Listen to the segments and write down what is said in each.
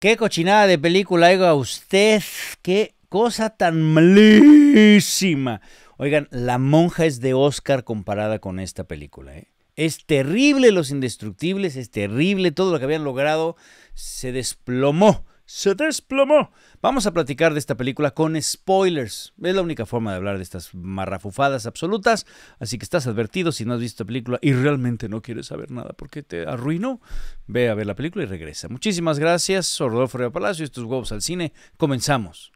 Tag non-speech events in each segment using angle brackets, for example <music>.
Qué cochinada de película, a usted, qué cosa tan malísima. Oigan, La monja es de Oscar comparada con esta película. ¿eh? Es terrible Los Indestructibles, es terrible todo lo que habían logrado, se desplomó se desplomó. Vamos a platicar de esta película con spoilers. Es la única forma de hablar de estas marrafufadas absolutas. Así que estás advertido si no has visto la película y realmente no quieres saber nada porque te arruinó. Ve a ver la película y regresa. Muchísimas gracias. Rodolfo Río Palacio. Estos huevos al cine. Comenzamos.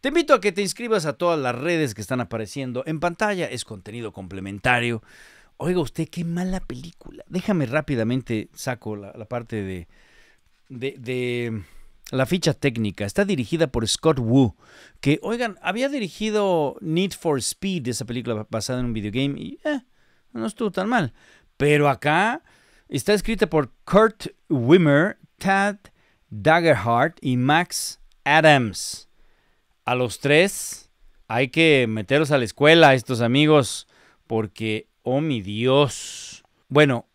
Te invito a que te inscribas a todas las redes que están apareciendo en pantalla. Es contenido complementario. Oiga usted, qué mala película. Déjame rápidamente saco la, parte de, de, mm, la ficha técnica. Está dirigida por Scott Wu. que, oigan, había dirigido Need for Speed, esa película basada en un videogame, y eh, no estuvo tan mal. Pero acá está escrita por Kurt Wimmer, Tad Daggerhart y Max Adams. A los tres hay que meterlos a la escuela, estos amigos, porque Oh, mi Dios. Bueno,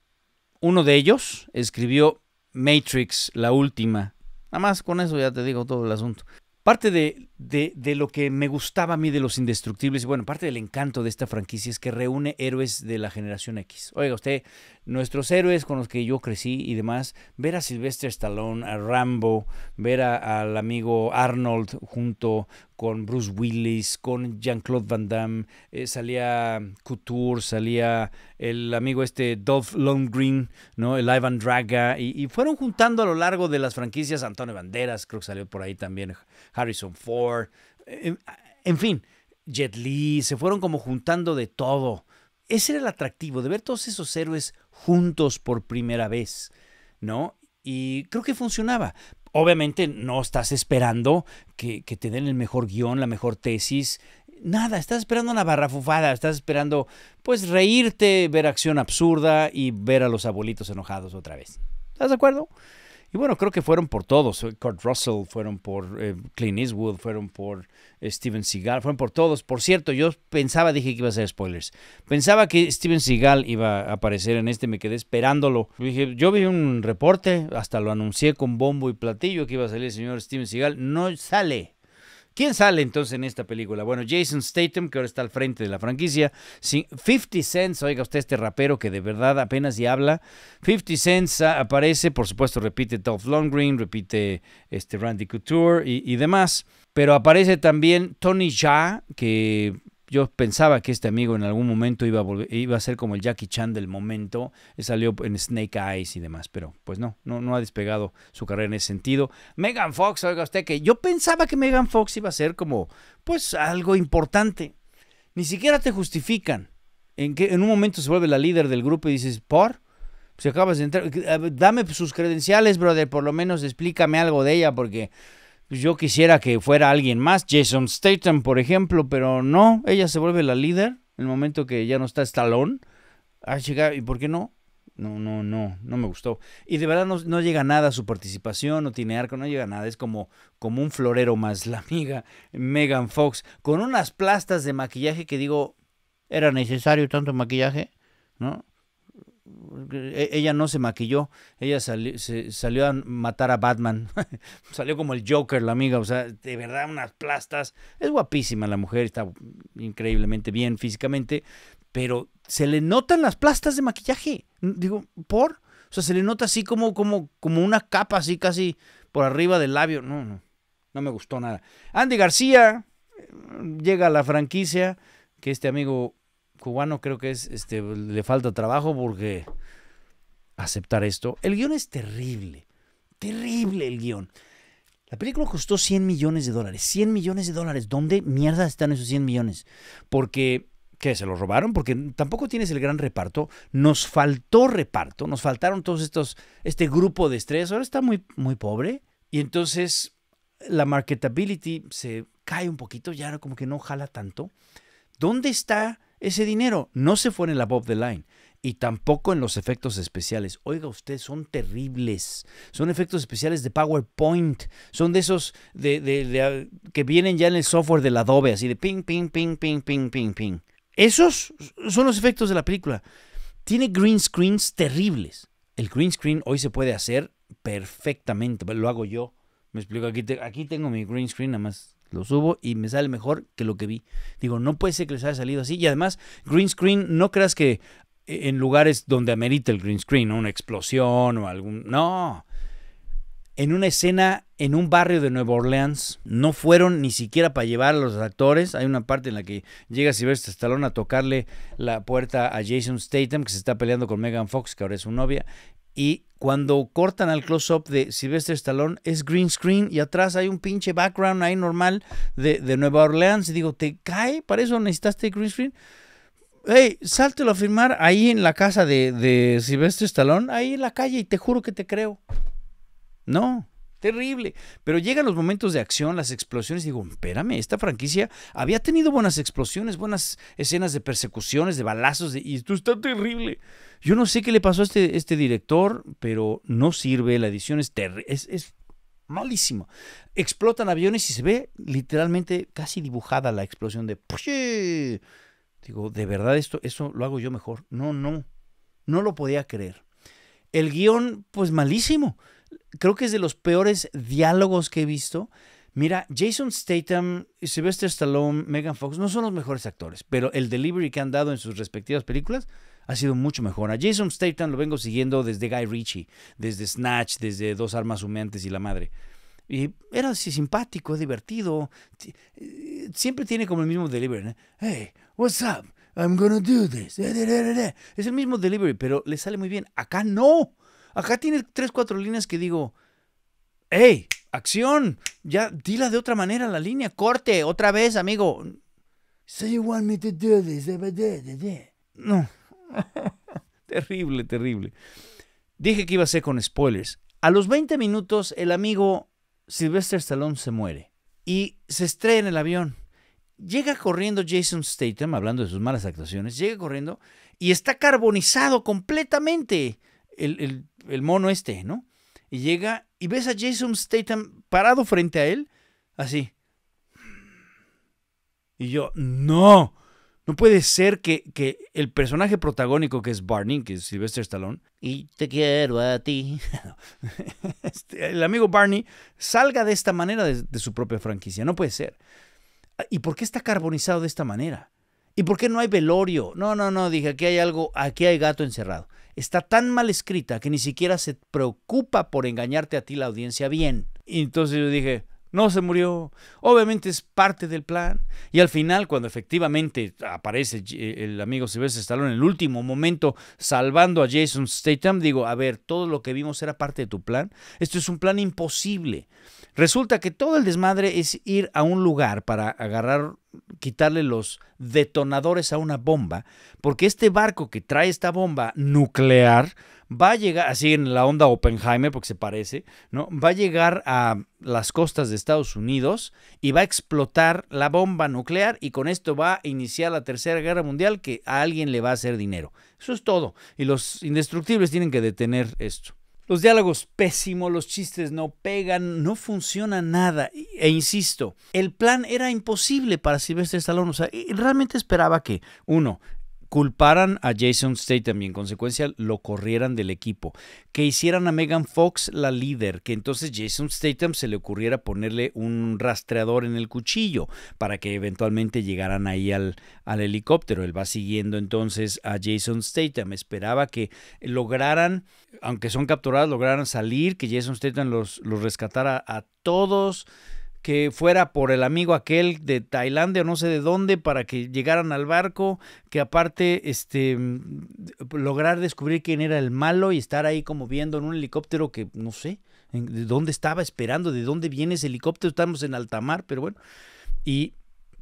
uno de ellos escribió Matrix, la última. Nada más con eso ya te digo todo el asunto. Parte de, de, de, lo que me gustaba a mí de los indestructibles, y bueno, parte del encanto de esta franquicia es que reúne héroes de la generación X. Oiga, usted nuestros héroes con los que yo crecí y demás, ver a Sylvester Stallone, a Rambo, ver al amigo Arnold junto con Bruce Willis, con Jean-Claude Van Damme, eh, salía Couture, salía el amigo este Dolph Lundgren, ¿no? el Ivan Draga, y, y, fueron juntando a lo largo de las franquicias Antonio Banderas, creo que salió por ahí también Harrison Ford, en, eh, en fin, Jet Li, se fueron como juntando de todo ese era el atractivo, de ver todos esos héroes juntos por primera vez, ¿no? Y creo que funcionaba. Obviamente no estás esperando que, te den el mejor guión, la mejor tesis, nada, estás esperando una barrafufada, estás esperando pues reírte, ver acción absurda y ver a los abuelitos enojados otra vez. ¿Estás de acuerdo? Y bueno, creo que fueron por todos. Eh, Kurt Russell, fueron por eh, Clint Eastwood, fueron por eh, Steven Seagal, fueron por todos. Por cierto, yo pensaba, dije que iba a ser spoilers. Pensaba que Steven Seagal iba a aparecer en este, me quedé esperándolo. dije, yo vi un reporte, hasta lo anuncié con bombo y platillo que iba a salir el señor Steven Seagal. No sale. ¿Quién sale entonces en esta película? Bueno, Jason Statham, que ahora está al frente de la franquicia. 50 Cent, oiga usted, este rapero que de verdad apenas y habla. 50 Cent aparece, por supuesto, repite Dolph Lundgren, repite este Randy Couture y, y demás. Pero aparece también Tony Jaa, que yo pensaba que este amigo en algún momento iba a, iba a ser como el Jackie Chan del momento, eh, salió en Snake Eyes y demás, pero pues no, no, no ha despegado su carrera en ese sentido. Megan Fox, oiga usted que yo pensaba que Megan Fox iba a ser como, pues algo importante. Ni siquiera te justifican. En que en un momento se vuelve la líder del grupo y dices, ¿por? Si acabas de entrar, eh, dame sus credenciales, brother, por lo menos explícame algo de ella, porque pues yo quisiera que fuera alguien más, Jason Statham, por ejemplo, pero no, ella se vuelve la líder en el momento que ya no está Stallone. Ah, chica, ¿y por qué no? No, no, no, no me gustó. Y de verdad no, no llega nada a su participación, no tiene arco, no llega nada. Es como, como un florero más la amiga Megan Fox, con unas plastas de maquillaje que digo, ¿era necesario tanto maquillaje? ¿No? E, ella no se maquilló, ella salió, se, salió a matar a Batman, <laughs> salió como el Joker, la amiga, o sea, de verdad unas plastas. Es guapísima la mujer, está increíblemente bien físicamente, pero se le notan las plastas de maquillaje, digo, por, o sea, se le nota así como, como, como una capa, así casi por arriba del labio, no, no, no me gustó nada. Andy García eh, llega a la franquicia, que este amigo cubano creo que es, este, le falta trabajo porque aceptar esto. El guión es terrible, terrible el guión. La película costó 100 millones de dólares, 100 millones de dólares. ¿Dónde mierda están esos 100 millones? Porque ¿qué? se los robaron porque tampoco tienes el gran reparto. Nos faltó reparto, nos faltaron todos estos, este grupo de estrellas. Ahora está muy, muy pobre y entonces la marketability se cae un poquito, ya como que no jala tanto. ¿Dónde está ese dinero no se fue en la Bob the Line y tampoco en los efectos especiales. Oiga usted, son terribles. Son efectos especiales de PowerPoint. Son de esos de, ah, que vienen ya en el software del Adobe, así de ping, ping, ping, ping, ping, ping, ping. Esos son los efectos de la película. Tiene green screens terribles. El green screen hoy se puede hacer perfectamente. Lo hago yo. Me explico, aquí, aquí tengo mi green screen, nada más lo subo y me sale mejor que lo que vi. Digo, no puede ser que les haya salido así. Y además, green screen, no creas que eh, en lugares donde amerita el green screen, una explosión o algún... No. En una escena en un barrio de Nueva Orleans, no fueron ni siquiera para llevar a los actores. Hay una parte en la que llega Sylvester Stallone a tocarle la puerta a Jason Statham, que se está peleando con Megan Fox, que ahora es su novia, y cuando cortan al close-up de Sylvester Stallone, es green screen y atrás hay un pinche background ahí normal de, de Nueva Orleans. Y digo, ¿te cae? ¿Para eso necesitaste green screen? Ey, sáltelo a firmar ahí en la casa de, de Silvestre Stallone, ahí en la calle, y te juro que te creo. No terrible. Pero llegan los momentos de acción, las explosiones, y digo, espérame, esta franquicia había tenido buenas explosiones, buenas escenas de persecuciones, de balazos, y esto está terrible. Yo no sé qué le pasó a este, este director, pero no sirve, la edición es, es, es malísima. Explotan aviones y se ve literalmente casi dibujada la explosión de... Digo, de verdad esto, eso lo hago yo mejor. No, no, no lo podía creer. El guión, pues malísimo creo que es de los peores diálogos que he visto. Mira, Jason Statham, Sylvester Stallone, Megan Fox no son los mejores actores, pero el delivery que han dado en sus respectivas películas ha sido mucho mejor. A Jason Statham lo vengo siguiendo desde Guy Ritchie, desde Snatch, desde Dos Armas Humeantes y La Madre. Y era así simpático, divertido. Eh, siempre tiene como el mismo delivery. Hey, what's up? I'm gonna do this. <laughs> Es el mismo delivery, pero le sale muy bien. Acá no. Acá tiene tres, cuatro líneas que digo, hey, acción, ya dila de otra manera la línea, corte, otra vez, amigo. So you want me to do this? No. <laughs> terrible, terrible. Dije que iba a ser con spoilers. A los 20 minutos, el amigo Sylvester Stallone se muere y se estrella en el avión. Llega corriendo Jason Statham, hablando de sus malas actuaciones, llega corriendo y está carbonizado completamente el, mono este, ¿no? Y llega y ves a Jason Statham parado frente a él, así. Y yo, no, no puede ser que, el personaje protagónico que es Barney, que es Sylvester Stallone, y te quiero a ti, <laughs> este, el amigo Barney salga de esta manera de, de, su propia franquicia. No puede ser. ¿Y por qué está carbonizado de esta manera? ¿Y por qué no hay velorio? No, no, no, dije, aquí hay algo, aquí hay gato encerrado está tan mal escrita que ni siquiera se preocupa por engañarte a ti la audiencia bien. Y entonces yo dije, no se murió, obviamente es parte del plan. Y al final, cuando efectivamente aparece eh, el amigo Sylvester Stallone en el último momento salvando a Jason Statham, digo, a ver, todo lo que vimos era parte de tu plan. Esto es un plan imposible. Resulta que todo el desmadre es ir a un lugar para agarrar quitarle los detonadores a una bomba, porque este barco que trae esta bomba nuclear va a llegar, así en la onda Oppenheimer, porque se parece, ¿no? Va a llegar a las costas de Estados Unidos y va a explotar la bomba nuclear y con esto va a iniciar la Tercera Guerra Mundial que a alguien le va a hacer dinero. Eso es todo. Y los indestructibles tienen que detener esto. Los diálogos pésimos, los chistes no pegan, no funciona nada. E insisto, el plan era imposible para Silvestre Stallone. O sea, realmente esperaba que, uno, culparan a Jason Statham y en consecuencia lo corrieran del equipo, que hicieran a Megan Fox la líder, que entonces Jason Statham se le ocurriera ponerle un rastreador en el cuchillo para que eventualmente llegaran ahí al, al helicóptero. Él va siguiendo entonces a Jason Statham, esperaba que lograran, aunque son capturados, lograran salir, que Jason Statham los, los rescatara a todos que fuera por el amigo aquel de Tailandia o no sé de dónde para que llegaran al barco, que aparte este mm, lograr descubrir quién era el malo y estar ahí como viendo en un helicóptero que no sé de dónde estaba esperando, de dónde viene ese helicóptero, estamos en alta mar, pero bueno, y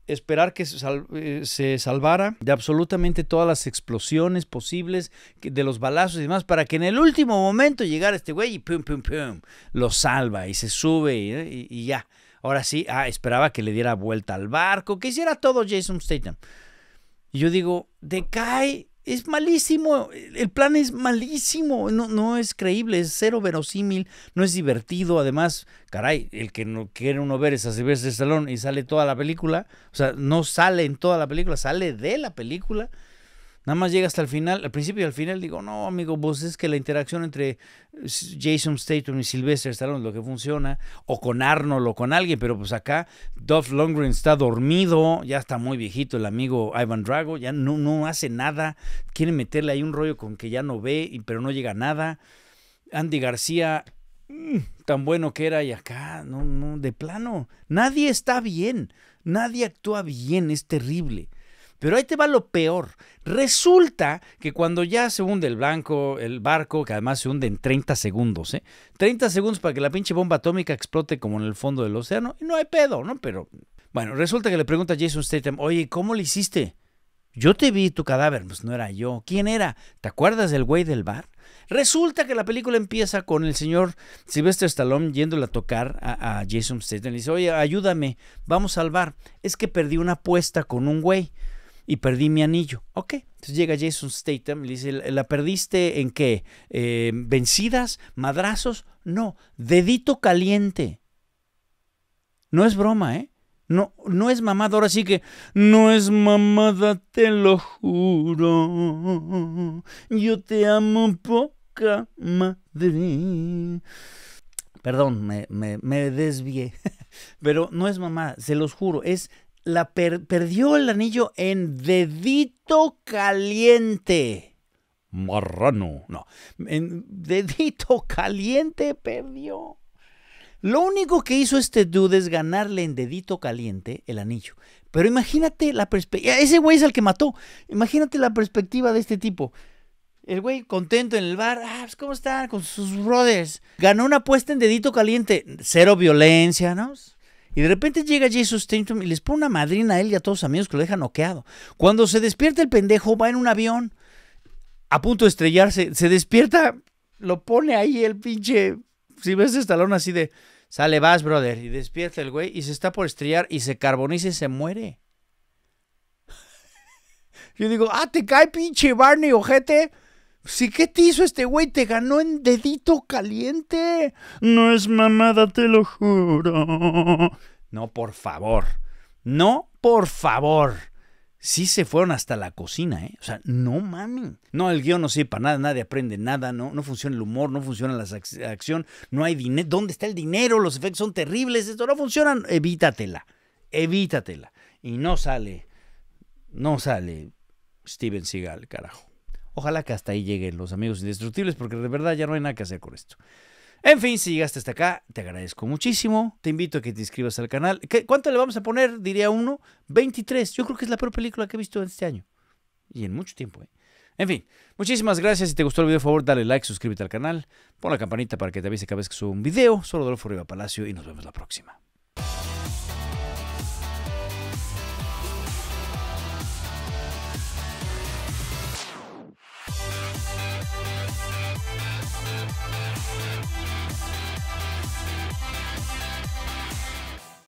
esperar que se, eh, se, salvara de absolutamente todas las explosiones posibles, de los balazos y demás, para que en el último momento llegara este güey y pum, pum, pum, lo salva y se sube y eh, ya. Ahora sí, ah, esperaba que le diera vuelta al barco, que hiciera todo Jason Statham. Y yo digo, decae, es malísimo, el plan es malísimo, no, es creíble, es cero verosímil, no es divertido, además, caray, el que no quiere uno ver es a el salón y sale toda la película, o sea, no sale en toda la película, sale de la película. Nada más llega hasta el final, al principio y al final digo, no, amigo, vos pues es que la interacción entre Jason Statham y Sylvester Stallone lo que funciona, o con Arnold o con alguien, pero pues acá Duff Longren está dormido, ya está muy viejito el amigo Ivan Drago, ya no, no hace nada, quiere meterle ahí un rollo con que ya no ve, pero no llega nada. Andy García, mm, tan bueno que era, y acá, no, no, de plano, nadie está bien, nadie actúa bien, es terrible. Pero ahí te va lo peor. Resulta que cuando ya se hunde el blanco, el barco, que además se hunde en 30 segundos, 30 ¿eh? segundos para que la pinche bomba atómica explote como en el fondo del océano, y no hay pedo, ¿no? Pero bueno, resulta que le pregunta a Jason Statham, oye, ¿cómo le hiciste? Yo te vi tu cadáver, pues no era yo. ¿Quién era? ¿Te acuerdas del güey del bar? Resulta que la película empieza con el señor Sylvester Stallone yéndole a tocar a, a Jason Statham. Le dice, oye, ayúdame, vamos al bar. Es que perdí una apuesta con un güey y perdí mi anillo. Ok, entonces llega Jason Statham y le dice, ¿la perdiste en qué? Eh, ¿Vencidas? ¿Madrazos? No, dedito caliente. No es broma, ¿eh? No, no es mamada, ahora sí que no es mamada, te lo juro. Yo te amo poca madre. Perdón, me, me, me desvié. <laughs> Pero no es mamada, se los juro, es la perdió el anillo en dedito caliente. Marrano, no, en dedito caliente perdió. Lo único que hizo este dude es ganarle en dedito caliente el anillo. Pero imagínate la perspectiva. Ese güey es el que mató. Imagínate la perspectiva de este tipo. El güey contento en el bar. Ah, pues ¿cómo están? Con sus brothers. Ganó una apuesta en dedito caliente. Cero violencia, ¿no? Y de repente llega Jesus Tatum y les pone una madrina a él y a todos sus amigos que lo dejan noqueado. Cuando se despierta el pendejo, va en un avión a punto de estrellarse. Se despierta, lo pone ahí el pinche. Si ves estalón así de. Sale, vas, brother. Y despierta el güey y se está por estrellar y se carboniza y se muere. <laughs> Yo digo, ah, te cae pinche Barney, ojete. Sí, ¿qué te hizo este güey? Te ganó en dedito caliente. No es mamada, te lo juro. No, por favor. No, por favor. Sí se fueron hasta la cocina, ¿eh? O sea, no mami. No, el guión no sirve para nada, nadie aprende nada, ¿no? No funciona el humor, no funciona la acción, no hay dinero. ¿Dónde está el dinero? Los efectos son terribles, esto no funciona. Evítatela, evítatela. Y no sale, no sale Steven Seagal, carajo. Ojalá que hasta ahí lleguen los amigos indestructibles, porque de verdad ya no hay nada que hacer con esto. En fin, si llegaste hasta acá, te agradezco muchísimo. Te invito a que te inscribas al canal. ¿Cuánto le vamos a poner? Diría uno. 23. Yo creo que es la peor película que he visto en este año. Y en mucho tiempo, ¿eh? En fin, muchísimas gracias. Si te gustó el video, por favor, dale like, suscríbete al canal, pon la campanita para que te avise cada vez que subo un video. Solo Rodolfo Riva Palacio y nos vemos la próxima.